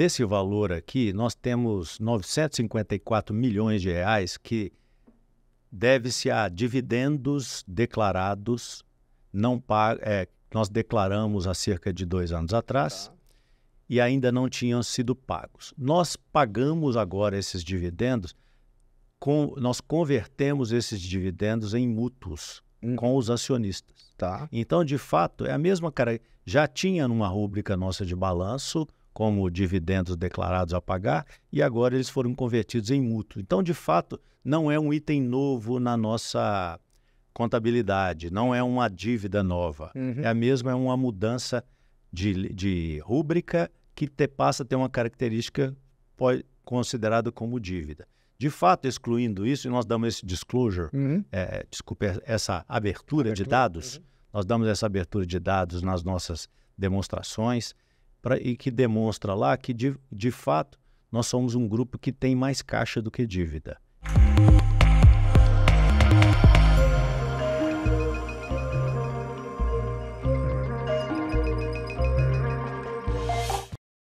Desse valor aqui, nós temos 954 milhões de reais que deve-se a dividendos declarados, não é, nós declaramos há cerca de dois anos atrás tá. e ainda não tinham sido pagos. Nós pagamos agora esses dividendos, com, nós convertemos esses dividendos em mútuos hum. com os acionistas. Tá. Então, de fato, é a mesma cara. Já tinha numa rúbrica nossa de balanço como dividendos declarados a pagar e agora eles foram convertidos em mútuo. Então, de fato, não é um item novo na nossa contabilidade, não é uma dívida nova. Uhum. É a mesma, é uma mudança de, de rúbrica que te, passa a ter uma característica pode, considerada como dívida. De fato, excluindo isso, e nós damos esse disclosure, uhum. é, desculpe, essa abertura, abertura de dados, uhum. nós damos essa abertura de dados nas nossas demonstrações pra, e que demonstra lá que, de, de fato, nós somos um grupo que tem mais caixa do que dívida.